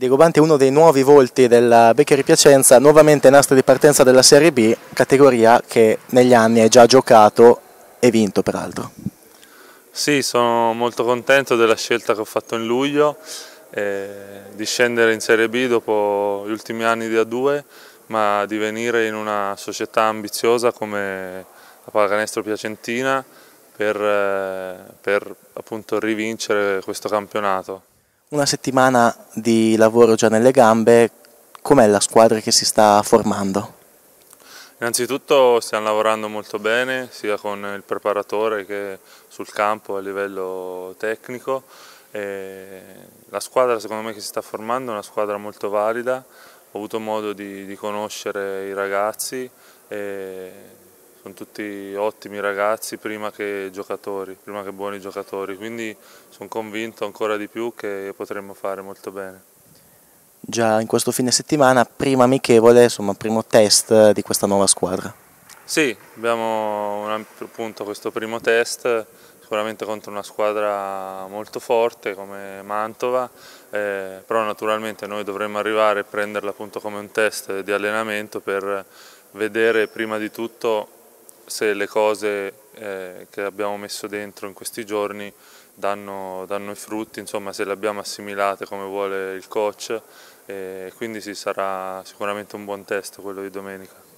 Diego Banti è uno dei nuovi volti della Beccheri Piacenza, nuovamente nastro di partenza della Serie B, categoria che negli anni hai già giocato e vinto peraltro. Sì, sono molto contento della scelta che ho fatto in luglio eh, di scendere in Serie B dopo gli ultimi anni di A2, ma di venire in una società ambiziosa come la Pallacanestro Piacentina per, eh, per appunto rivincere questo campionato. Una settimana di lavoro già nelle gambe, com'è la squadra che si sta formando? Innanzitutto stiamo lavorando molto bene sia con il preparatore che sul campo a livello tecnico. E la squadra secondo me che si sta formando è una squadra molto valida, ho avuto modo di, di conoscere i ragazzi e sono tutti ottimi ragazzi prima che giocatori, prima che buoni giocatori, quindi sono convinto ancora di più che potremmo fare molto bene. Già in questo fine settimana, prima amichevole, insomma primo test di questa nuova squadra. Sì, abbiamo un, appunto questo primo test, sicuramente contro una squadra molto forte come Mantova, eh, però naturalmente noi dovremmo arrivare e prenderla appunto come un test di allenamento per vedere prima di tutto se le cose eh, che abbiamo messo dentro in questi giorni danno, danno i frutti, insomma, se le abbiamo assimilate come vuole il coach, eh, quindi sì, sarà sicuramente un buon test quello di domenica.